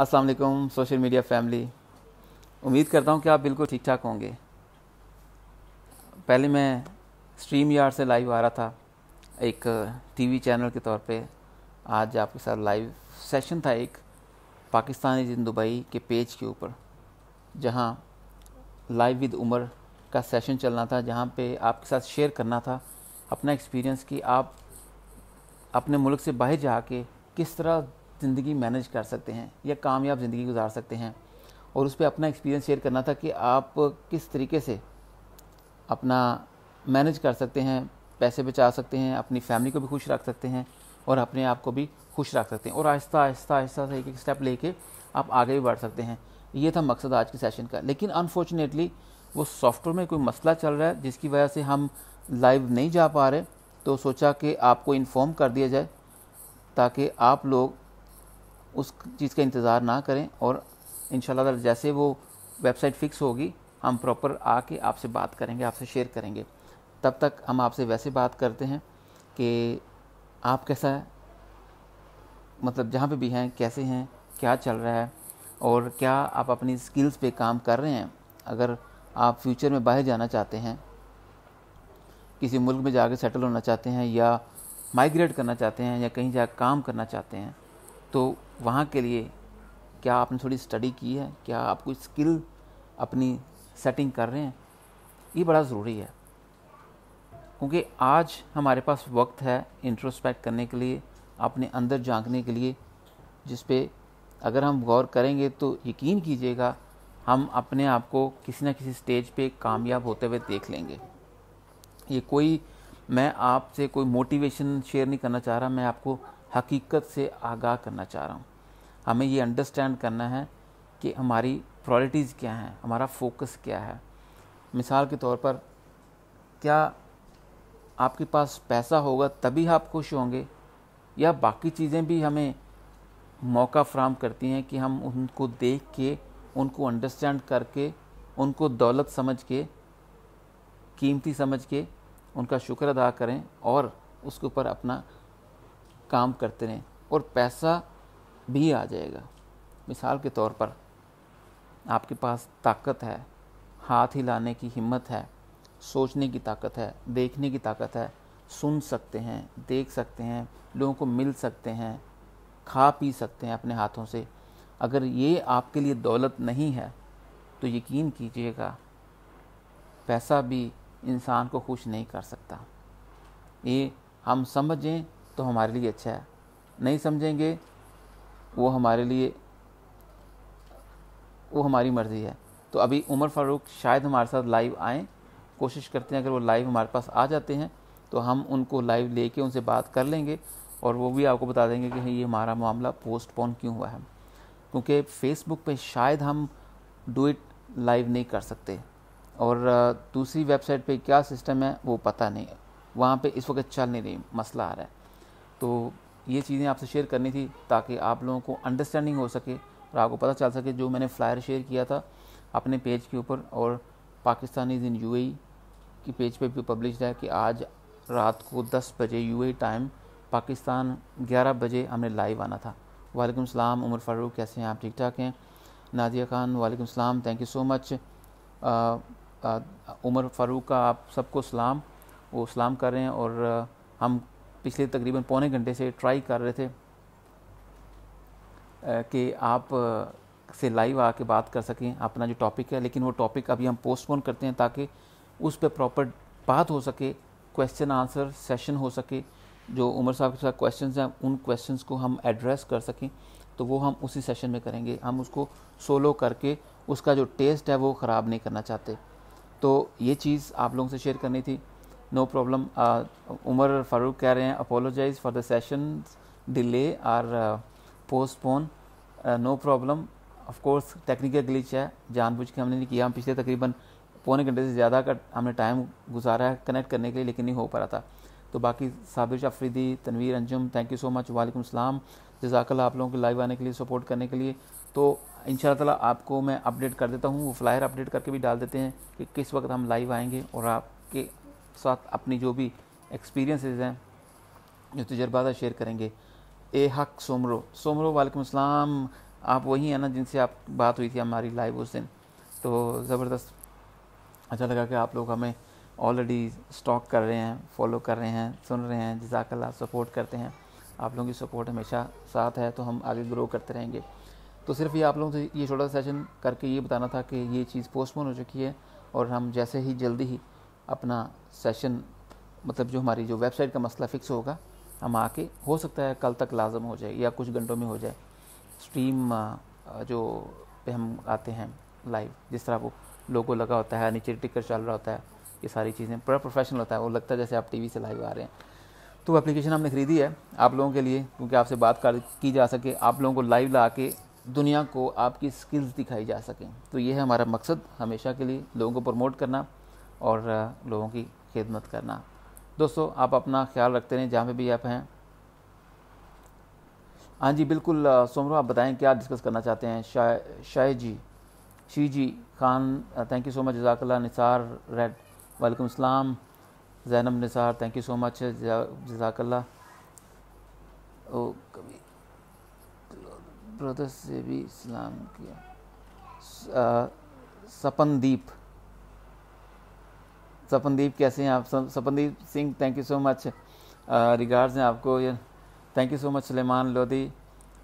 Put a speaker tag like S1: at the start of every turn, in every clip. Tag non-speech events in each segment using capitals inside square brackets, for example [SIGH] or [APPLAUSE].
S1: अस्सलाम वालेकुम social media family उम्मीद करता हूँ कि आप बिल्कुल ठीक ठाक होंगे पहले मैं स्ट्रीम यार्ड से लाइव आ रहा था एक टीवी चैनल के तौर पे आज आपके साथ लाइव सेशन था एक पाकिस्तानी जिन दुबई के पेज के ऊपर जहाँ लाइव विद उमर का सेशन चलना था जहाँ पे आपके साथ शेयर करना था अपना एक्सपीरियंस कि आप अपने मुल्क से बाहर जा के किस तरह ज़िंदगी मैनेज कर सकते हैं या कामयाब ज़िंदगी गुजार सकते हैं और उस पर अपना एक्सपीरियंस शेयर करना था कि आप किस तरीके से अपना मैनेज कर सकते हैं पैसे बचा सकते हैं अपनी फैमिली को भी खुश रख सकते हैं और अपने आप को भी खुश रख सकते हैं और आहिस्ता आहिस्ता आहिस्ता से एक एक स्टेप लेके आप आगे भी बढ़ सकते हैं ये था मकसद आज के सेशन का लेकिन अनफॉर्चुनेटली वो सॉफ्टवेयर में कोई मसला चल रहा है जिसकी वजह से हम लाइव नहीं जा पा रहे तो सोचा कि आपको इन्फॉर्म कर दिया जाए ताकि आप लोग उस चीज़ का इंतज़ार ना करें और इन जैसे वो वेबसाइट फ़िक्स होगी हम प्रॉपर आके आपसे बात करेंगे आपसे शेयर करेंगे तब तक हम आपसे वैसे बात करते हैं कि आप कैसा है मतलब जहाँ पे भी हैं कैसे हैं क्या चल रहा है और क्या आप अपनी स्किल्स पे काम कर रहे हैं अगर आप फ्यूचर में बाहर जाना चाहते हैं किसी मुल्क में जाके सेटल होना चाहते हैं या माइग्रेट करना चाहते हैं या कहीं जा काम करना चाहते हैं तो वहाँ के लिए क्या आपने थोड़ी स्टडी की है क्या आप कोई स्किल अपनी सेटिंग कर रहे हैं ये बड़ा ज़रूरी है क्योंकि आज हमारे पास वक्त है इंट्रोस्पेक्ट करने के लिए अपने अंदर झांकने के लिए जिस पे अगर हम गौर करेंगे तो यकीन कीजिएगा हम अपने आप को किसी ना किसी स्टेज पे कामयाब होते हुए देख लेंगे ये कोई मैं आपसे कोई मोटिवेशन शेयर नहीं करना चाह रहा मैं आपको हकीकत से आगाह करना चाह रहा हूँ हमें ये अंडरस्टैंड करना है कि हमारी प्रायोरिटीज़ क्या हैं हमारा फोकस क्या है मिसाल के तौर पर क्या आपके पास पैसा होगा तभी आप खुश होंगे या बाकी चीज़ें भी हमें मौका फ्राहम करती हैं कि हम उनको देख के उनको अंडरस्टैंड करके उनको दौलत समझ के कीमती समझ के उनका शुक्र अदा करें और उसके ऊपर अपना काम करते रहें और पैसा भी आ जाएगा मिसाल के तौर पर आपके पास ताकत है हाथ हिलाने की हिम्मत है सोचने की ताकत है देखने की ताकत है सुन सकते हैं देख सकते हैं लोगों को मिल सकते हैं खा पी सकते हैं अपने हाथों से अगर ये आपके लिए दौलत नहीं है तो यकीन कीजिएगा पैसा भी इंसान को खुश नहीं कर सकता ये हम समझें तो हमारे लिए अच्छा है नहीं समझेंगे वो हमारे लिए वो हमारी मर्ज़ी है तो अभी उमर फारूक शायद हमारे साथ लाइव आएँ कोशिश करते हैं अगर वो लाइव हमारे पास आ जाते हैं तो हम उनको लाइव लेके उनसे बात कर लेंगे और वो भी आपको बता देंगे कि ये हमारा मामला पोस्टपोन क्यों हुआ है क्योंकि फेसबुक पे शायद हम डू इट लाइव नहीं कर सकते और दूसरी वेबसाइट पे क्या सिस्टम है वो पता नहीं वहाँ पे इस वक्त चल नहीं रही मसला आ रहा है तो ये चीज़ें आपसे शेयर करनी थी ताकि आप लोगों को अंडरस्टैंडिंग हो सके और आपको पता चल सके जो मैंने फ्लायर शेयर किया था अपने पेज के ऊपर और पाकिस्तानी दिन इन यू के पेज पे भी पब्लिश है कि आज रात को 10 बजे यू टाइम e पाकिस्तान 11 बजे हमने लाइव आना था वालेकुम सलाम उमर फारूक कैसे हैं आप ठीक ठाक हैं नादिया खान वालेकुम सलाम thank you so much Umar Farooq का आप सबको सलाम वो सलाम कर रहे हैं और हम पिछले तकरीबन पौने घंटे से ट्राई कर रहे थे कि आप से लाइव आके बात कर सकें अपना जो टॉपिक है लेकिन वो टॉपिक अभी हम पोस्टपोन करते हैं ताकि उस पर प्रॉपर बात हो सके क्वेश्चन आंसर सेशन हो सके जो उमर साहब के साथ क्वेश्चन हैं उन क्वेश्चन को हम एड्रेस कर सकें तो वो हम उसी सेशन में करेंगे हम उसको सोलो करके उसका जो टेस्ट है वो ख़राब नहीं करना चाहते तो ये चीज़ आप लोगों से शेयर करनी थी नो प्रॉब्लम उमर फारूक कह रहे हैं apologize for the session delay or postpone no problem of course technical glitch है जानबूझ के हमने नहीं किया हम पिछले तकरीबन पौने घंटे से ज़्यादा का हमने टाइम गुजारा है कनेक्ट करने के लिए लेकिन नहीं हो पा रहा था तो बाकी Sabir Afridi Tanveer Anjum thank you so much वालेकुम सलाम जजाकल आप लोगों के लाइव आने के लिए सपोर्ट करने के लिए तो इन ताला आपको मैं अपडेट कर देता हूँ वो फ्लायर अपडेट करके भी डाल देते हैं कि किस वक्त हम लाइव आएंगे और आपके साथ अपनी जो भी एक्सपीरियंसेस हैं जो तजर्बा शेयर करेंगे ए हक सोमरो सोमरो वालेकुम अस्सलाम आप वही हैं ना जिनसे आप बात हुई थी हमारी लाइव उस दिन तो ज़बरदस्त अच्छा लगा कि आप लोग हमें ऑलरेडी स्टॉक कर रहे हैं फॉलो कर रहे हैं सुन रहे हैं जजाकल्ला सपोर्ट करते हैं आप लोगों की सपोर्ट हमेशा साथ है तो हम आगे ग्रो करते रहेंगे तो सिर्फ ये आप लोगों से ये छोटा सेशन करके ये बताना था कि ये चीज़ पोस्टपोन हो चुकी है और हम जैसे ही जल्दी ही अपना सेशन मतलब जो हमारी जो वेबसाइट का मसला फिक्स होगा हम आके हो सकता है कल तक लाजम हो जाए या कुछ घंटों में हो जाए स्ट्रीम जो पे हम आते हैं लाइव जिस तरह वो लोगो लगा होता है नीचे टिकर चल रहा होता है ये सारी चीज़ें पूरा प्रोफेशनल होता है वो लगता है जैसे आप टीवी से लाइव आ रहे हैं तो एप्लीकेशन हमने ख़रीदी है आप लोगों के लिए क्योंकि आपसे बात कर की जा सके आप लोगों को लाइव ला के दुनिया को आपकी स्किल्स दिखाई जा सकें तो ये है हमारा मकसद हमेशा के लिए लोगों को प्रमोट करना और लोगों की खिदमत करना दोस्तों आप अपना ख्याल रखते रहें जहाँ पे भी आप हैं हाँ जी बिल्कुल सोमरो आप बताएं क्या डिस्कस करना चाहते हैं शाह शाह जी शी जी Khan thank you so much जजाकल्ला निसार रेड वालेकुम सलाम Zainab Nisar thank you so much जजाकल्ला ओ कभी ब्रदर्स से भी सलाम किया सपनदीप सपनदीप कैसे हैं आप Sapandeep Singh thank you so much regards हैं आपको thank you so much Suleman Lodhi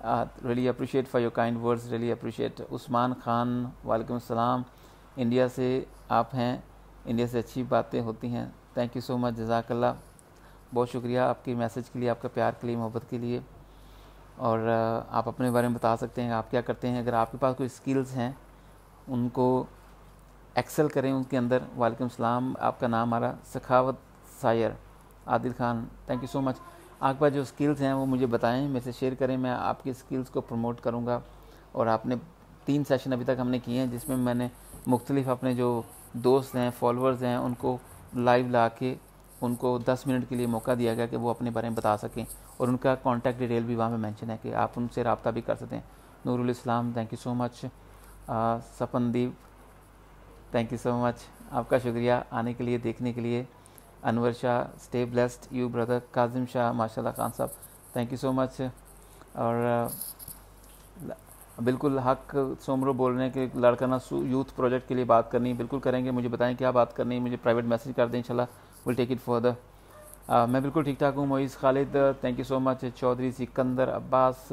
S1: really appreciate for your kind words really appreciate Usman Khan वालेकुम सलाम इंडिया से आप हैं इंडिया से अच्छी बातें होती हैं थैंक यू सो मच जजाकल्ला बहुत शुक्रिया आपकी मैसेज के लिए आपका प्यार के लिए मोहब्बत के लिए और uh, आप अपने बारे में बता सकते हैं आप क्या करते हैं अगर आपके पास कोई स्किल्स हैं उनको एक्सेल करें उनके अंदर वालेकुम सलाम आपका नाम आ रहा Sakhawat Sayar Adil Khan thank you so much आपके पास जो स्किल्स हैं वो मुझे बताएं मेरे से शेयर करें मैं आपकी स्किल्स को प्रमोट करूँगा और आपने तीन सेशन अभी तक हमने किए हैं जिसमें मैंने मुख्तलिफ अपने जो दोस्त हैं फॉलोअर्स हैं उनको लाइव ला के उनको दस मिनट के लिए मौका दिया गया कि वो अपने बारे में बता सकें और उनका कॉन्टैक्ट डिटेल भी वहाँ पर मैंशन है कि आप उनसे रबता भी कर सकें Noorul Islam thank you so much Sapandeep thank you so much आपका शुक्रिया आने के लिए देखने के लिए Anwar Shah stay blessed you brother Kazim Shah माशाल्लाह खान साहब थैंक यू सो मच और बिल्कुल हक सोमरो बोल रहे हैं कि लड़काना यूथ प्रोजेक्ट के लिए बात करनी बिल्कुल करेंगे मुझे बताएं क्या बात करनी मुझे प्राइवेट मैसेज कर दें इंशाल्लाह विल टेक इट फॉर मैं बिल्कुल ठीक ठाक हूँ Moeez Khalid thank you so much Chaudhry Sikandar Abbas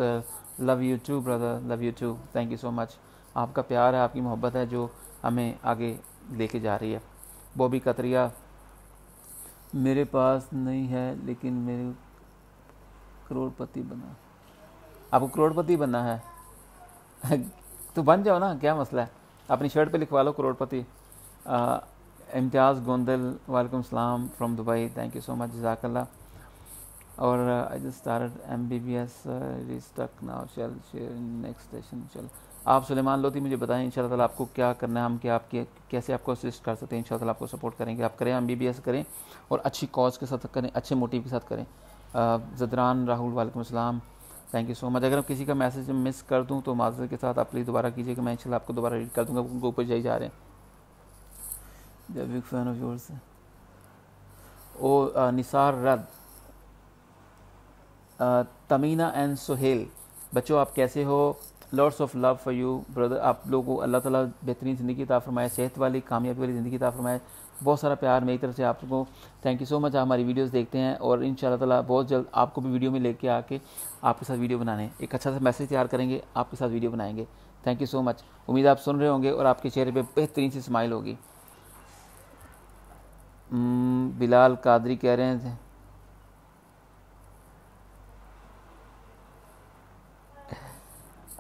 S1: love you too brother love you too thank you so much आपका प्यार है आपकी मोहब्बत है जो हमें आगे लेके जा रही है बॉबी कतरिया मेरे पास नहीं है लेकिन मेरे करोड़पति बना आपको करोड़पति बनना है [LAUGHS] तो बन जाओ ना क्या मसला है अपनी शर्ट पे लिखवा लो करोड़पति इम्तियाज़ गोंदल वालेकुम सलाम from Dubai thank you so much जजाकल्ला और I just start M B B S restock now shall share next station चलो आप सुलेमान लोधी मुझे बताएं इन शाला आपको क्या करना है हम क्या आपके कैसे आपको असिस्ट कर सकते हैं इन शाला आपको सपोर्ट करेंगे आप करें एम करें और अच्छी कॉज के साथ करें अच्छे मोटिव के साथ करें जदरान राहुल वालेकुम असलम थैंक यू सो मच अगर किसी का मैसेज मिस कर दूँ तो माजर के साथ आप प्लीज़ दोबारा कीजिए कि मैं इन आपको दोबारा रीड कर दूँगा उनके ऊपर जाई जा रहे हैं फैन ऑफ योर्स ओ निसार रद तमीना एंड सुहेल बच्चों आप कैसे हो lords of love for you brother आप लोगों को अल्लाह ताला बेहतरीन ज़िंदगी ता फरमाए सेहत वाली कामयाबी वाली ज़िंदगी ता फरमाए बहुत सारा प्यार मेरी तरफ से आप लोगों को थैंक यू सो मच आप हमारी वीडियोस देखते हैं और इन ताला बहुत जल्द आपको भी वीडियो में लेके आके आपके साथ वीडियो बनाने एक अच्छा सा मैसेज तैयार करेंगे आपके साथ वीडियो बनाएंगे थैंक यू सो मच उम्मीद आप सुन रहे होंगे और आपके चेहरे पर बेहतरीन सी स्माइल होगी hmm, बिलाल कादरी कह रहे हैं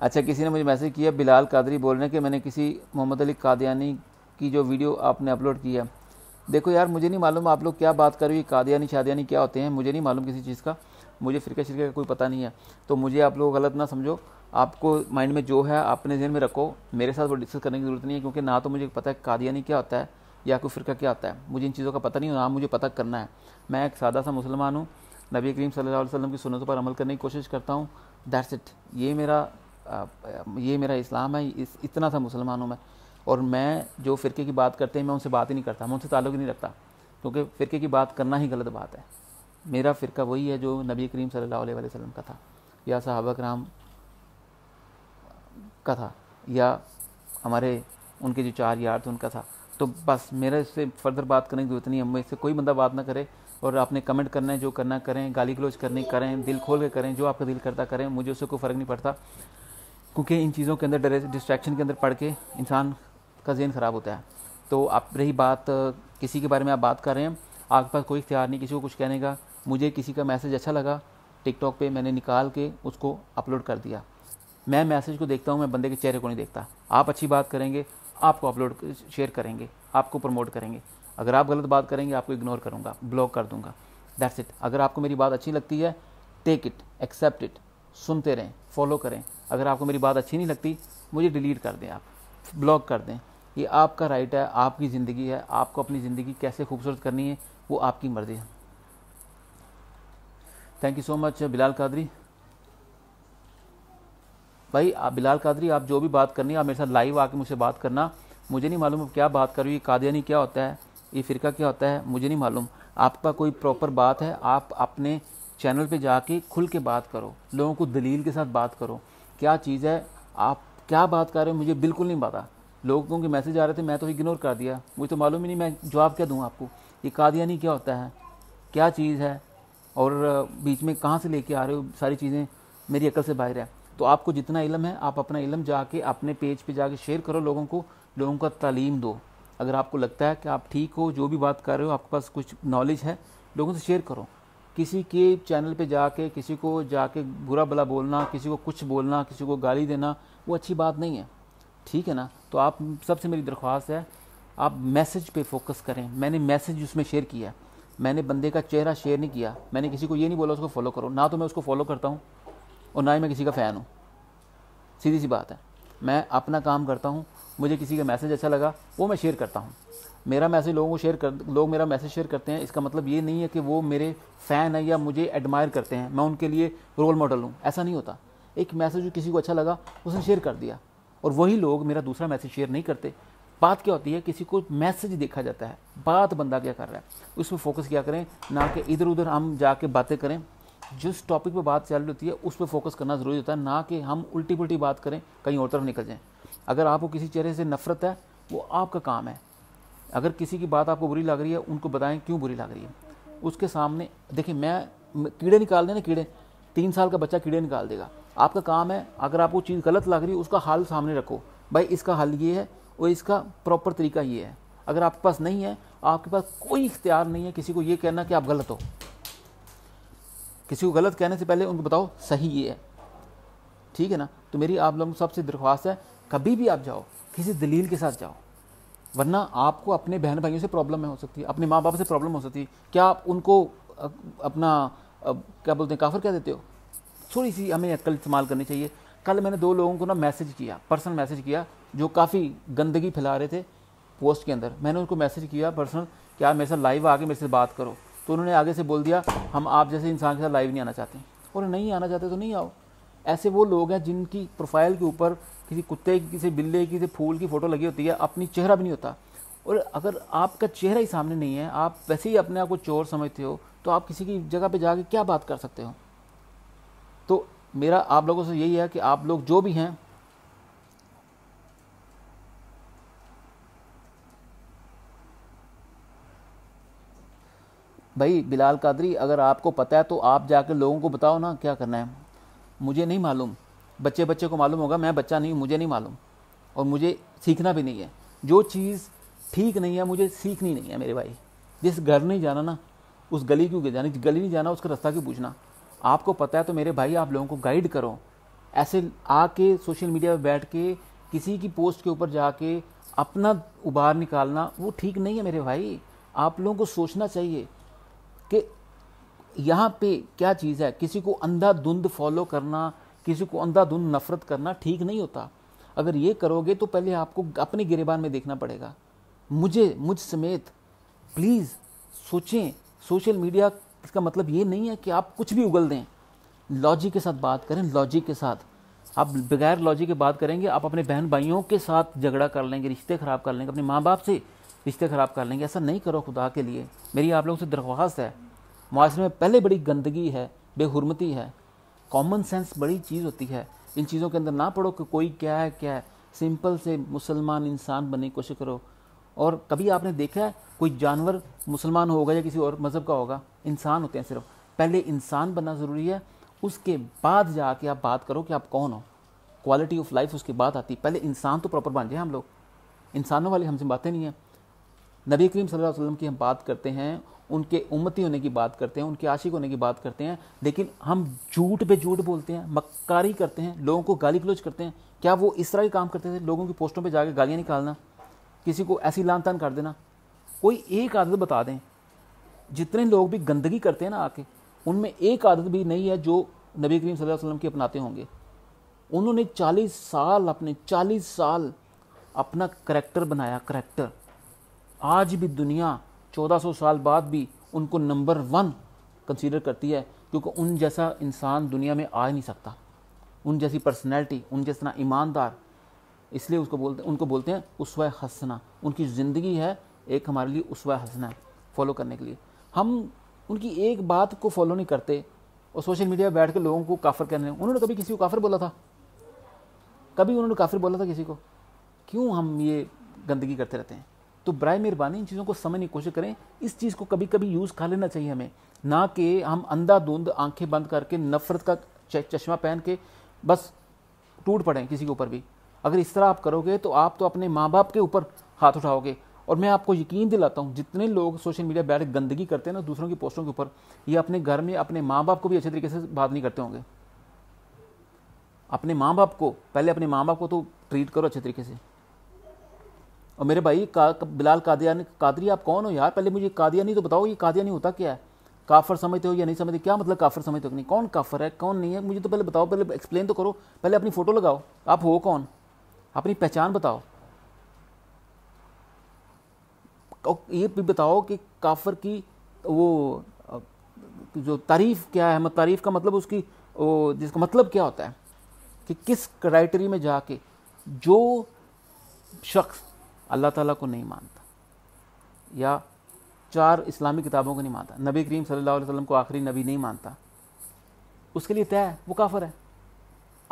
S1: अच्छा किसी ने मुझे मैसेज किया बिलाल कादरी बोल रहे हैं कि मैंने किसी मोहम्मद अली कादयानी की जो वीडियो आपने अपलोड की है देखो यार मुझे नहीं मालूम आप लोग क्या बात कर रही कादयानी शादियानी क्या होते हैं मुझे नहीं मालूम किसी चीज़ का मुझे फ़िरका शिरके का कोई पता नहीं है तो मुझे आप लोग गलत ना समझो आपको माइंड में जो है अपने जहन में रखो मेरे साथ वो डिस्कस करने की ज़रूरत नहीं है क्योंकि ना तो मुझे पता है कादियानी क्या होता है या कोई फ़िरका क्या होता है मुझे इन चीज़ों का पता नहीं ना मुझे पता करना है मैं एक सादा सा मुसलमान हूँ नबी करीम सल्लल्लाहु अलैहि वसल्लम की सुनतों पर अमल करने की कोशिश करता हूँ दैट्स इट ये मेरा ये मेरा इस्लाम है इस इतना था मुसलमानों में और मैं जो फ़िरके की बात करते हैं मैं उनसे बात ही नहीं करता मैं उनसे ताल्लुक़ ही नहीं रखता क्योंकि फ़िरके की बात करना ही गलत बात है मेरा फ़िरका वही है जो नबी करीम सल्लल्लाहु अलैहि वसल्लम का था या साहबा कराम का था या हमारे उनके जो चार यार थे उनका था तो बस मेरा इससे फर्दर बात करने की जरूरत नहीं है मुझसे कोई बंदा बात ना करे और आपने कमेंट करना है जो करना करें गाली गलोच करनी करें दिल खोल के करें जो आपका दिल करता करें मुझे उससे कोई फ़र्क नहीं पड़ता क्योंकि इन चीज़ों के अंदर डिस्ट्रैक्शन के अंदर पढ़ के इंसान का जहन ख़राब होता है तो आप रही बात किसी के बारे में आप बात कर रहे हैं आपके पास कोई इख्तियार नहीं किसी को कुछ कहने का मुझे किसी का मैसेज अच्छा लगा टिकटॉक पे मैंने निकाल के उसको अपलोड कर दिया मैं मैसेज को देखता हूँ मैं बंदे के चेहरे को नहीं देखता आप अच्छी बात करेंगे आपको अपलोड शेयर करेंगे आपको प्रमोट करेंगे अगर आप गलत बात करेंगे आपको इग्नोर करूँगा ब्लॉक कर दूँगा दैट्स इट अगर आपको मेरी बात अच्छी लगती है टेक इट एक्सेप्ट इट सुनते रहें फॉलो करें अगर आपको मेरी बात अच्छी नहीं लगती मुझे डिलीट कर दें आप ब्लॉक कर दें ये आपका राइट है आपकी ज़िंदगी है आपको अपनी ज़िंदगी कैसे खूबसूरत करनी है वो आपकी मर्ज़ी है thank you so much Bilal Qadri भाई आप बिलाल कादरी आप जो भी बात करनी है आप मेरे साथ लाइव आके मुझसे बात करना मुझे नहीं मालूम आप क्या बात कर रही हो कादियानी क्या होता है ये फ़िरका क्या होता है मुझे नहीं मालूम आपका कोई प्रॉपर बात है आप अपने चैनल पे जाके खुल के बात करो लोगों को दलील के साथ बात करो क्या चीज़ है आप क्या बात कर रहे हो मुझे बिल्कुल नहीं पता लोगों के मैसेज आ रहे थे मैं तो इग्नोर कर दिया मुझे तो मालूम ही नहीं मैं जवाब क्या दूँ आपको ये नहीं क्या होता है क्या चीज़ है और बीच में कहाँ से लेके आ रहे हो सारी चीज़ें मेरी अकल से बाहर है तो आपको जितना इलम है आप अपना इलम जाके अपने पेज पे जाके शेयर करो लोगों को लोगों का तालीम दो अगर आपको लगता है कि आप ठीक हो जो भी बात कर रहे हो आपके पास कुछ नॉलेज है लोगों से शेयर करो किसी के चैनल पे जाके किसी को जाके बुरा भला बोलना किसी को कुछ बोलना किसी को गाली देना वो अच्छी बात नहीं है ठीक है ना तो आप सबसे मेरी दरख्वास्त है आप मैसेज पे फोकस करें मैंने मैसेज उसमें शेयर किया मैंने बंदे का चेहरा शेयर नहीं किया मैंने किसी को ये नहीं बोला उसको फॉलो करो ना तो मैं उसको फॉलो करता हूँ और ना ही मैं किसी का फ़ैन हूँ सीधी सी बात है मैं अपना काम करता हूँ मुझे किसी का मैसेज अच्छा लगा वो मैं शेयर करता हूँ मेरा मैसेज लोगों को शेयर कर लोग मेरा मैसेज शेयर करते हैं इसका मतलब ये नहीं है कि वो मेरे फ़ैन है या मुझे एडमायर करते हैं मैं उनके लिए रोल मॉडल हूँ ऐसा नहीं होता एक मैसेज जो किसी को अच्छा लगा उसने शेयर कर दिया और वही लोग मेरा दूसरा मैसेज शेयर नहीं करते बात क्या होती है किसी को मैसेज देखा जाता है बात बंदा क्या कर रहा है उस पर फोकस क्या करें ना कि इधर उधर हम जाके बातें करें जिस टॉपिक पर बात चल रही होती है उस पर फोकस करना ज़रूरी होता है ना कि हम उल्टी पुल्टी बात करें कहीं और तरफ निकल जाएँ अगर आपको किसी चेहरे से नफरत है वो आपका काम है अगर किसी की बात आपको बुरी लग रही है उनको बताएं क्यों बुरी लग रही है उसके सामने देखिए मैं कीड़े निकाल देना कीड़े तीन साल का बच्चा कीड़े निकाल देगा आपका काम है अगर आपको चीज़ गलत लग रही है उसका हाल सामने रखो भाई इसका हल ये है और इसका प्रॉपर तरीका ये है अगर आपके पास नहीं है आपके पास कोई इख्तियार नहीं है किसी को ये कहना कि आप गलत हो किसी को गलत कहने से पहले उनको बताओ सही ये है ठीक है ना तो मेरी आप लोगों सबसे दरख्वास्त है कभी भी आप जाओ किसी दलील के साथ जाओ वरना आपको अपने बहन भाइयों से प्रॉब्लम हो सकती है अपने माँ बाप से प्रॉब्लम हो सकती है क्या आप उनको अपना क्या बोलते हैं काफर कह देते हो थोड़ी सी हमें अक्ल इस्तेमाल करनी चाहिए कल मैंने दो लोगों को ना मैसेज किया पर्सनल मैसेज किया जो काफ़ी गंदगी फैला रहे थे पोस्ट के अंदर मैंने उनको मैसेज किया पर्सनल कि आप मेरे साथ लाइव आके मेरे से बात करो तो उन्होंने आगे से बोल दिया हम आप जैसे इंसान के साथ लाइव नहीं आना चाहते और नहीं आना चाहते तो नहीं आओ ऐसे वो लोग हैं जिनकी प्रोफाइल के ऊपर किसी कुत्ते की किसी बिल्ले की किसी फूल की फ़ोटो लगी होती है अपनी चेहरा भी नहीं होता और अगर आपका चेहरा ही सामने नहीं है आप वैसे ही अपने आप को चोर समझते हो तो आप किसी की जगह पे जाके क्या बात कर सकते हो तो मेरा आप लोगों से यही है कि आप लोग जो भी हैं भाई बिलाल कादरी अगर आपको पता है तो आप जाके लोगों को बताओ ना क्या करना है मुझे नहीं मालूम बच्चे बच्चे को मालूम होगा मैं बच्चा नहीं मुझे नहीं मालूम और मुझे सीखना भी नहीं है जो चीज़ ठीक नहीं है मुझे सीखनी नहीं है मेरे भाई जिस घर नहीं जाना ना उस गली क्यों जाना गली नहीं जाना उसका रास्ता क्यों पूछना आपको पता है तो मेरे भाई आप लोगों को गाइड करो ऐसे आके सोशल मीडिया पर बैठ के किसी की पोस्ट के ऊपर जाके अपना उबार निकालना वो ठीक नहीं है मेरे भाई आप लोगों को सोचना चाहिए कि यहाँ पे क्या चीज़ है किसी को अंधा धुंध फॉलो करना किसी को अंधाधुन नफरत करना ठीक नहीं होता अगर ये करोगे तो पहले आपको अपने गिरेबान में देखना पड़ेगा मुझे मुझ समेत प्लीज़ सोचें सोशल मीडिया इसका मतलब ये नहीं है कि आप कुछ भी उगल दें लॉजिक के साथ बात करें लॉजिक के साथ आप बगैर लॉजिक के बात करेंगे आप अपने बहन भाइयों के साथ झगड़ा कर लेंगे रिश्ते ख़राब कर लेंगे अपने माँ बाप से रिश्ते ख़राब कर लेंगे ऐसा नहीं करो खुदा के लिए मेरी आप लोगों से दरख्वास्त है मुआरे में पहले बड़ी गंदगी है बेहरमती है कॉमन सेंस बड़ी चीज़ होती है इन चीज़ों के अंदर ना पढ़ो कि कोई क्या है क्या है सिंपल से मुसलमान इंसान बनने की कोशिश करो और कभी आपने देखा है कोई जानवर मुसलमान होगा या किसी और मज़हब का होगा इंसान होते हैं सिर्फ पहले इंसान बनना ज़रूरी है उसके बाद जाके आप बात करो कि आप कौन हो क्वालिटी ऑफ लाइफ उसके बाद आती है पहले इंसान तो प्रॉपर बन जाए हम लोग इंसानों वाली हमसे बातें नहीं हैं नबी करीम सल्लल्लाहु अलैहि वसल्लम की हम बात करते हैं उनके उम्मती होने की बात करते हैं उनके आशिक होने की बात करते हैं लेकिन हम झूठ पे झूठ बोलते हैं मक्कारी करते हैं लोगों को गाली गलोच करते हैं क्या वो इस तरह के काम करते थे लोगों की पोस्टों पर जाकर गालियाँ निकालना किसी को ऐसी लान तान कर देना कोई एक आदत बता दें जितने लोग भी गंदगी करते हैं ना आके उनमें एक आदत भी नहीं है जो नबी करीम सल्लल्लाहु अलैहि वसल्लम की अपनाते होंगे उन्होंने चालीस साल अपने चालीस साल अपना करैक्टर बनाया करैक्टर आज भी दुनिया 1400 साल बाद भी उनको नंबर वन कंसीडर करती है क्योंकि उन जैसा इंसान दुनिया में आ नहीं सकता उन जैसी पर्सनैलिटी उन जैसा ईमानदार इसलिए उसको बोलते उनको बोलते हैं उसवा हसना उनकी ज़िंदगी है एक हमारे लिए उसवा हसना है फॉलो करने के लिए हम उनकी एक बात को फॉलो नहीं करते और सोशल मीडिया पर बैठ कर लोगों को काफर करने उन्होंने कभी किसी को काफर बोला था कभी उन्होंने काफिर बोला था किसी को क्यों हम ये गंदगी करते रहते हैं तो बर मेहरबानी इन चीज़ों को समझने की कोशिश करें इस चीज़ को कभी कभी यूज़ कर लेना चाहिए हमें ना कि हम अंधा धुंध आंखें बंद करके नफरत का चश्मा पहन के बस टूट पड़े किसी के ऊपर भी अगर इस तरह आप करोगे तो आप तो अपने माँ बाप के ऊपर हाथ उठाओगे और मैं आपको यकीन दिलाता हूँ जितने लोग सोशल मीडिया बैठ गंदगी करते हैं ना दूसरों की पोस्टों के ऊपर ये अपने घर में अपने माँ बाप को भी अच्छे तरीके से बात नहीं करते होंगे अपने माँ बाप को पहले अपने माँ बाप को तो ट्रीट करो अच्छे तरीके से और मेरे भाई का, बिलाल कादियानी कादरी आप कौन हो यार पहले मुझे कादियानी तो बताओ ये कादियानी होता क्या है काफर समझते हो या नहीं समझते क्या मतलब काफर समझते हो नहीं कौन काफर है कौन नहीं है मुझे तो पहले बताओ पहले एक्सप्लेन तो करो पहले अपनी फ़ोटो लगाओ आप हो कौन अपनी पहचान बताओ ये भी बताओ कि काफर की वो जो तारीफ़ क्या है मतलब तारीफ़ का मतलब उसकी वो जिसका मतलब क्या होता है कि किस क्राइटेरिया में जाके जो शख्स अल्लाह ताला को नहीं मानता या चार इस्लामी किताबों को नहीं मानता नबी करीम सल्लल्लाहु अलैहि वसल्लम को आखिरी नबी नहीं मानता उसके लिए तय है वो काफर है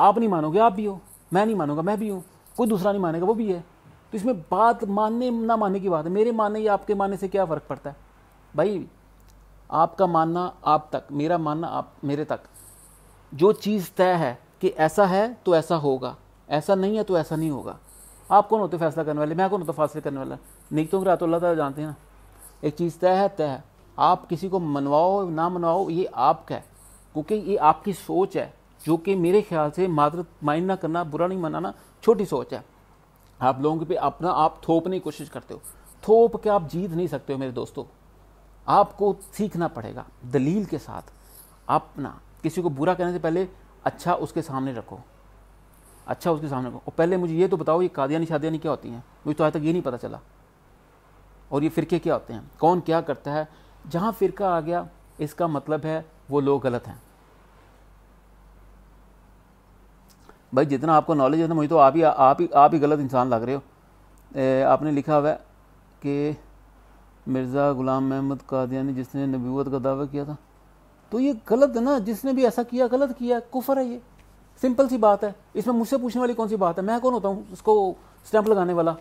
S1: आप नहीं मानोगे आप भी हो मैं नहीं मानूंगा मैं भी हूँ कोई दूसरा नहीं मानेगा वो भी है तो इसमें बात मानने ना मानने की बात है मेरे मानने या आपके मानने से क्या फ़र्क पड़ता है भाई आपका मानना आप तक मेरा मानना आप मेरे तक जो चीज़ तय है कि ऐसा है तो ऐसा होगा ऐसा नहीं है तो ऐसा नहीं होगा आप कौन होते फैसला करने वाले मैं कौन होता फैसला करने वाला नहीं तो रात अल्लाह जानते हैं ना एक चीज़ तय है तय है आप किसी को मनवाओ ना मनवाओ ये आपका है क्योंकि ये आपकी सोच है जो कि मेरे ख्याल से मात्र माइंड ना करना बुरा नहीं मनाना छोटी सोच है आप लोगों पे अपना आप थोपने की कोशिश करते हो थोप के आप जीत नहीं सकते हो मेरे दोस्तों आपको सीखना पड़ेगा दलील के साथ अपना किसी को बुरा कहने से पहले अच्छा उसके सामने रखो अच्छा उसके सामने और पहले मुझे ये तो बताओ ये कादियानी शादियानी क्या होती हैं मुझे तो आज तक ये नहीं पता चला और ये फ़िरके क्या होते हैं कौन क्या करता है जहाँ फ़िरका आ गया इसका मतलब है वो लोग गलत हैं भाई जितना आपको नॉलेज है ना मुझे तो आप ही आप ही आप ही गलत इंसान लग रहे हो ए, आपने लिखा हुआ है कि मिर्ज़ा गुलाम महमद कादियानी जिसने नबीवत का दावा किया था तो ये गलत है ना जिसने भी ऐसा किया गलत किया कुफर है ये सिंपल सी बात है इसमें मुझसे पूछने वाली कौन सी बात है मैं कौन होता हूँ इसको स्टैंप लगाने वाला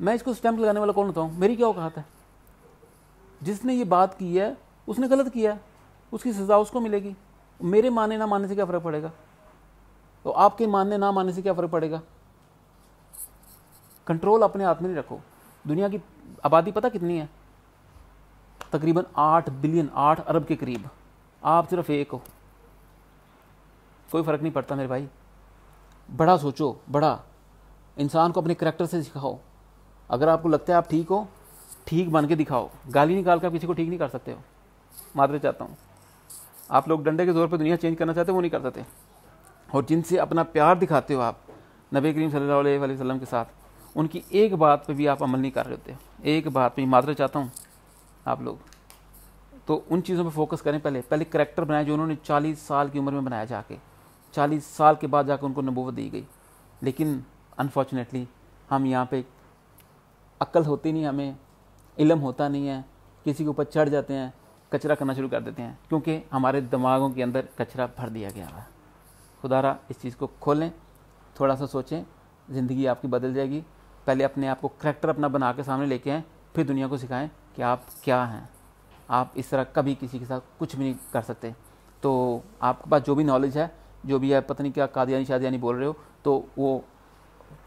S1: मैं इसको स्टैंप लगाने वाला कौन होता हूँ मेरी क्या औकात है जिसने ये बात की है उसने गलत किया है उसकी सज़ा उसको मिलेगी मेरे माने ना मानने से क्या फ़र्क पड़ेगा तो आपके मानने ना मानने से क्या फ़र्क पड़ेगा कंट्रोल अपने हाथ में नहीं रखो दुनिया की आबादी पता कितनी है तकरीबन आठ बिलियन आठ अरब के करीब आप सिर्फ एक हो कोई फ़र्क नहीं पड़ता मेरे भाई बड़ा सोचो बड़ा इंसान को अपने करेक्टर से सिखाओ अगर आपको लगता है आप ठीक हो ठीक बन के दिखाओ गाली निकाल कर किसी को ठीक नहीं कर सकते हो मादरे चाहता हूँ आप लोग डंडे के जोर पर दुनिया चेंज करना चाहते हो वो नहीं कर सकते और जिनसे अपना प्यार दिखाते हो आप नबी करीम सल्लल्लाहु अलैहि वसल्लम के साथ उनकी एक बात पे भी आप अमल नहीं कर रहे होते एक बात पे मादरे चाहता हूँ आप लोग तो उन चीज़ों पर फोकस करें पहले पहले करेक्टर बनाए जो उन्होंने चालीस साल की उम्र में बनाया जाके चालीस साल के बाद जाकर उनको नबूवत दी गई लेकिन अनफॉर्चुनेटली हम यहाँ पे अक्ल होती नहीं हमें इलम होता नहीं है किसी के ऊपर चढ़ जाते हैं कचरा करना शुरू कर देते हैं क्योंकि हमारे दिमागों के अंदर कचरा भर दिया गया है खुदारा इस चीज़ को खोलें थोड़ा सा सोचें ज़िंदगी आपकी बदल जाएगी पहले अपने आप को करेक्टर अपना बना के सामने लेके आएँ फिर दुनिया को सिखाएं कि आप क्या हैं आप इस तरह कभी किसी के साथ कुछ भी नहीं कर सकते तो आपके पास जो भी नॉलेज है जो भी है पत्नी क्या कादियानी शादियानी बोल रहे हो तो वो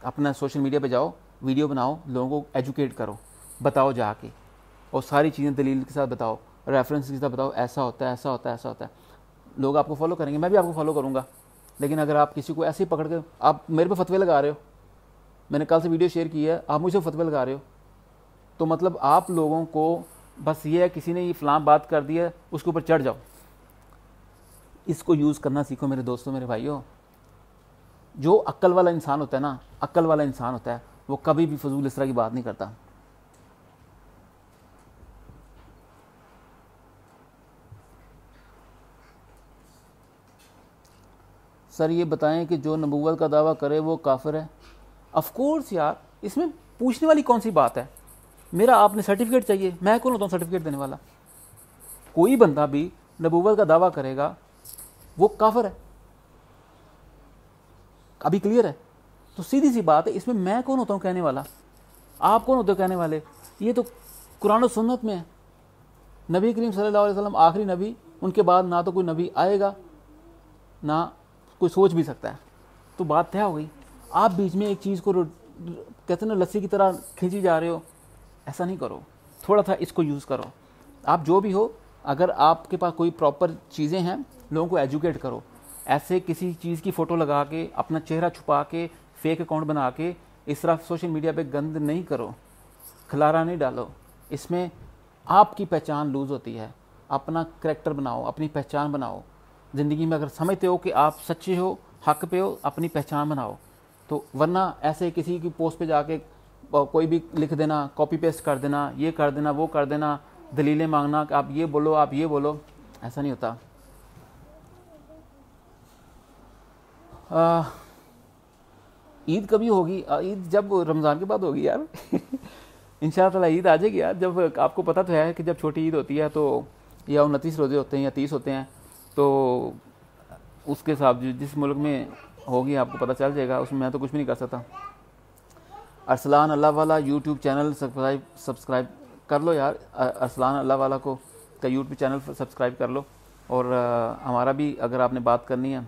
S1: अपना सोशल मीडिया पे जाओ वीडियो बनाओ लोगों को एजुकेट करो बताओ जाके और सारी चीज़ें दलील के साथ बताओ रेफरेंस के साथ बताओ ऐसा होता है ऐसा होता है ऐसा होता है लोग आपको फॉलो करेंगे मैं भी आपको फॉलो करूँगा लेकिन अगर आप किसी को ऐसे ही पकड़ के आप मेरे पर फतवे लगा रहे हो मैंने कल से वीडियो शेयर की है आप मुझे फतवे लगा रहे हो तो मतलब आप लोगों को बस ये है किसी ने ये फलाम बात कर दी है उसके ऊपर चढ़ जाओ इसको यूज़ करना सीखो मेरे दोस्तों मेरे भाइयों जो अक्ल वाला इंसान होता है ना अक्ल वाला इंसान होता है वो कभी भी फजूल इस तरह की बात नहीं करता सर ये बताएं कि जो नबूवत का दावा करे वो काफिर है अफकोर्स यार इसमें पूछने वाली कौन सी बात है मेरा आपने सर्टिफिकेट चाहिए मैं कौन होता हूँ सर्टिफिकेट देने वाला कोई बंदा भी नबूवत का दावा करेगा वो काफर है अभी क्लियर है तो सीधी सी बात है इसमें मैं कौन होता हूँ कहने वाला आप कौन होते हो कहने वाले ये तो कुरान सुन्नत में है नबी करीम सल्लल्लाहु अलैहि वसल्लम आखिरी नबी उनके बाद ना तो कोई नबी आएगा ना कोई सोच भी सकता है तो बात तय हो गई आप बीच में एक चीज़ को कहते ना लस्सी की तरह खींची जा रहे हो ऐसा नहीं करो थोड़ा सा इसको यूज़ करो आप जो भी हो अगर आपके पास कोई प्रॉपर चीज़ें हैं लोगों को एजुकेट करो ऐसे किसी चीज़ की फ़ोटो लगा के अपना चेहरा छुपा के फेक अकाउंट बना के इस तरह सोशल मीडिया पे गंद नहीं करो खलारा नहीं डालो इसमें आपकी पहचान लूज़ होती है अपना करेक्टर बनाओ अपनी पहचान बनाओ ज़िंदगी में अगर समझते हो कि आप सच्चे हो हक पे हो अपनी पहचान बनाओ तो वरना ऐसे किसी की पोस्ट पे जाके कोई भी लिख देना कॉपी पेस्ट कर देना ये कर देना वो कर देना दलीलें मांगना कि आप ये बोलो आप ये बोलो ऐसा नहीं होता ईद कभी होगी ईद जब रमज़ान के बाद होगी यार [LAUGHS] इन ईद आ जाएगी यार जब आपको पता तो है कि जब छोटी ईद होती है तो या उनतीस रोज़े होते हैं या तीस होते हैं तो उसके हिसाब जिस मुल्क में होगी आपको पता चल जाएगा उसमें मैं तो कुछ भी नहीं कर सकता अरसलान अल्लाह वाला यूट्यूब चैनल सब्सक्राइब सब्सक्राइब कर लो यार अरसलान अल्लाह वाला को का यूट्यूब चैनल सब्सक्राइब कर लो और हमारा भी अगर आपने बात करनी है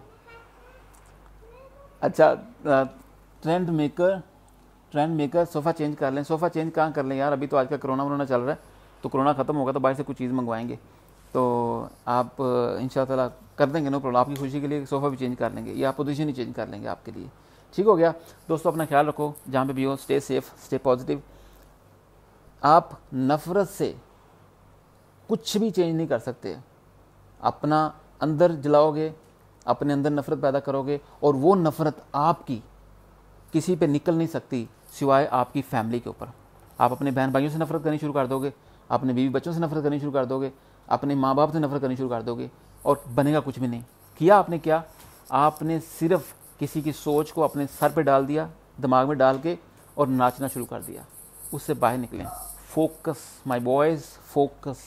S1: अच्छा trend maker trend maker sofa change कर लें सोफ़ा चेंज कहाँ कर लें यार अभी तो आज का कोरोना वरोना चल रहा है तो कोरोना ख़त्म होगा तो बाहर से कुछ चीज़ मंगवाएंगे तो आप इन कर देंगे नो प्रॉब्लम आपकी खुशी के लिए सोफ़ा भी चेंज कर लेंगे या पोजिशन ही चेंज कर लेंगे आपके लिए ठीक हो गया दोस्तों अपना ख्याल रखो जहाँ पे भी हो स्टे सेफ स्टे पॉजिटिव आप नफ़रत से कुछ भी चेंज नहीं कर सकते अपना अंदर जलाओगे अपने अंदर नफरत पैदा करोगे और वो नफरत आपकी किसी पे निकल नहीं सकती सिवाय आपकी फैमिली के ऊपर आप अपने बहन भाइयों से नफरत करनी शुरू कर दोगे अपने बीवी बच्चों से नफरत करनी शुरू कर दोगे अपने माँ बाप से नफरत करनी शुरू कर दोगे और बनेगा कुछ भी नहीं किया आपने क्या आपने सिर्फ किसी की सोच को अपने सर पे डाल दिया दिमाग में डाल के और नाचना शुरू कर दिया उससे बाहर निकलें फोकस माई बॉयज फोकस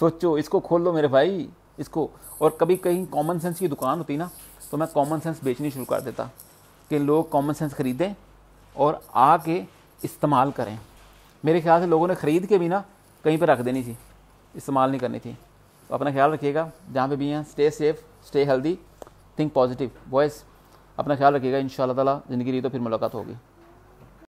S1: सोचो इसको खोल लो मेरे भाई इसको और कभी कहीं कॉमन सेंस की दुकान होती ना तो मैं कॉमन सेंस बेचनी शुरू कर देता कि लोग कॉमन सेंस ख़रीदें और आके इस्तेमाल करें मेरे ख्याल से लोगों ने ख़रीद के भी ना कहीं पर रख देनी थी इस्तेमाल नहीं करनी थी तो अपना ख्याल रखिएगा जहाँ पे भी हैं stay safe stay healthy think positive voice अपना ख्याल रखिएगा इन शाला ज़िंदगी रही तो फिर मुलाकात होगी